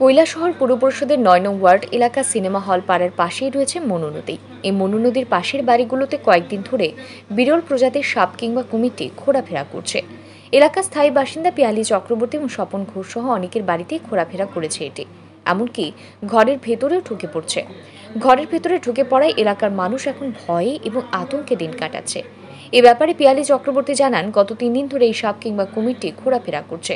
কৈলাসহর পৌর পরিষদের নয় নং ওয়ার্ড এলাকা সিনেমা হল পাড়ার পাশেই রয়েছে মনু নদী এই মনু নদীর পাশের বাড়িগুলোতে কয়েকদিন ধরে বিরল প্রজাতির সাপ কিংবা কুমিরটি ঘোরাফেরা করছে এলাকার স্থায়ী বাসিন্দা পিয়ালি চক্রবর্তী এবং স্বপন ঘোষ সহ অনেকের বাড়িতেই ঘোরাফেরা করেছে এটি এমনকি ঘরের ভেতরেও ঢুকে পড়ছে ঘরের ভেতরে ঢুকে পড়ায় এলাকার মানুষ এখন ভয়ে এবং আতঙ্কে দিন কাটাচ্ছে এ ব্যাপারে পিয়ালি চক্রবর্তী জানান গত তিন দিন ধরে এই সাপ কিংবা কুমিরটি ঘোরাফেরা করছে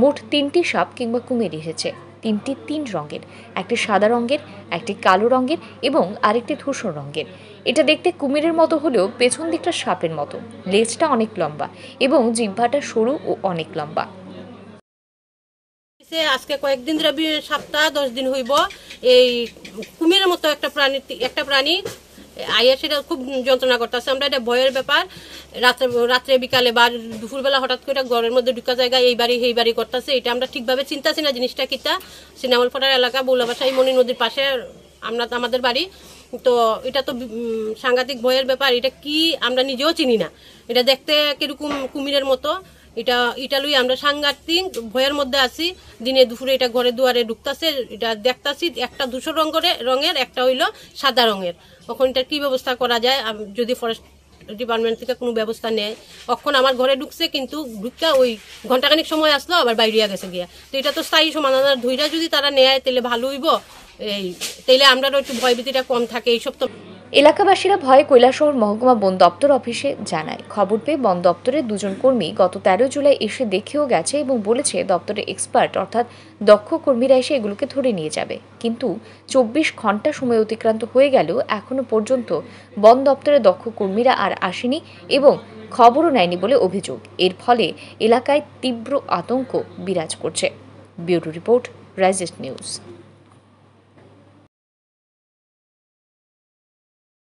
মোট তিনটি সাপ কিংবা কুমির এসেছে তিনটি তিন রঙের একটি সাদা রঙের একটি কালো রঙের এবং আরেকটি ধূসর রঙের এটা দেখতে কুমিরের মতো হলেও পেছন দিকটা সাপের মতো লেজটা অনেক লম্বা এবং জিহ্বাটা সরু ও অনেক লম্বা আজকে কয়েকদিন ধরে সপ্তাহ দশ দিন হইব এই কুমিরের মতো একটা প্রাণী একটা প্রাণী আইয়া সেটা খুব যন্ত্রণা করতেছে আমরা এটা ভয়ের ব্যাপার রাত্রে রাত্রে বিকালে বা দুপুরবেলা হঠাৎ করে ঘরের মধ্যে ঢুকা জায়গায় এই বাড়ি সেই বাড়ি করতেছে এটা আমরা ঠিকভাবে চিন্তাছি না জিনিসটা কিতা সিনামলপাড়ার এলাকা বৌলাবাসাই মনি নদীর পাশে আমরা আমাদের বাড়ি তো এটা তো সাংঘাতিক ভয়ের ব্যাপার এটা কি আমরা নিজেও চিনি না এটা দেখতে কিরকম কুমিরের মতো এটা এটা লুই আমরা সাংঘাতিক ভয়ের মধ্যে আছি দিনে দুপুরে এটা ঘরে দুয়ারে ঢুকতেছে এটা দেখতাছি একটা দুশো রঙ করে রঙের একটা হইল সাদা রঙের তখন এটা কী ব্যবস্থা করা যায় যদি ফরেস্ট ডিপার্টমেন্ট থেকে কোনো ব্যবস্থা নেয় অক্ষণ আমার ঘরে ঢুকছে কিন্তু ঢুকতে ওই ঘন্টাখানিক সময় আসলো আবার বাইরিয়া গেছে গিয়া তো এটা তো স্থায়ী সমাধান ধৈর্য যদি তারা নেয় তাহলে ভালো হইব এই তাইলে আমরা একটু ভয়ভীতিটা কম থাকে এইসব তো এলাকাবাসীরা ভয়ে কৈলাসহর মহকুমা বন দপ্তর অফিসে জানায় খবর পেয়ে বন দপ্তরের দুজন কর্মী গত তেরো জুলাই এসে দেখেও গেছে এবং বলেছে দপ্তরের এক্সপার্ট অর্থাৎ দক্ষ কর্মীরা এসে এগুলোকে ধরে নিয়ে যাবে কিন্তু চব্বিশ ঘন্টা সময় অতিক্রান্ত হয়ে গেলেও এখনও পর্যন্ত বন দপ্তরের দক্ষ কর্মীরা আর আসেনি এবং খবরও নেয়নি বলে অভিযোগ এর ফলে এলাকায় তীব্র আতঙ্ক বিরাজ করছে ব্যুরো রিপোর্ট রাইজেস্ট নিউজ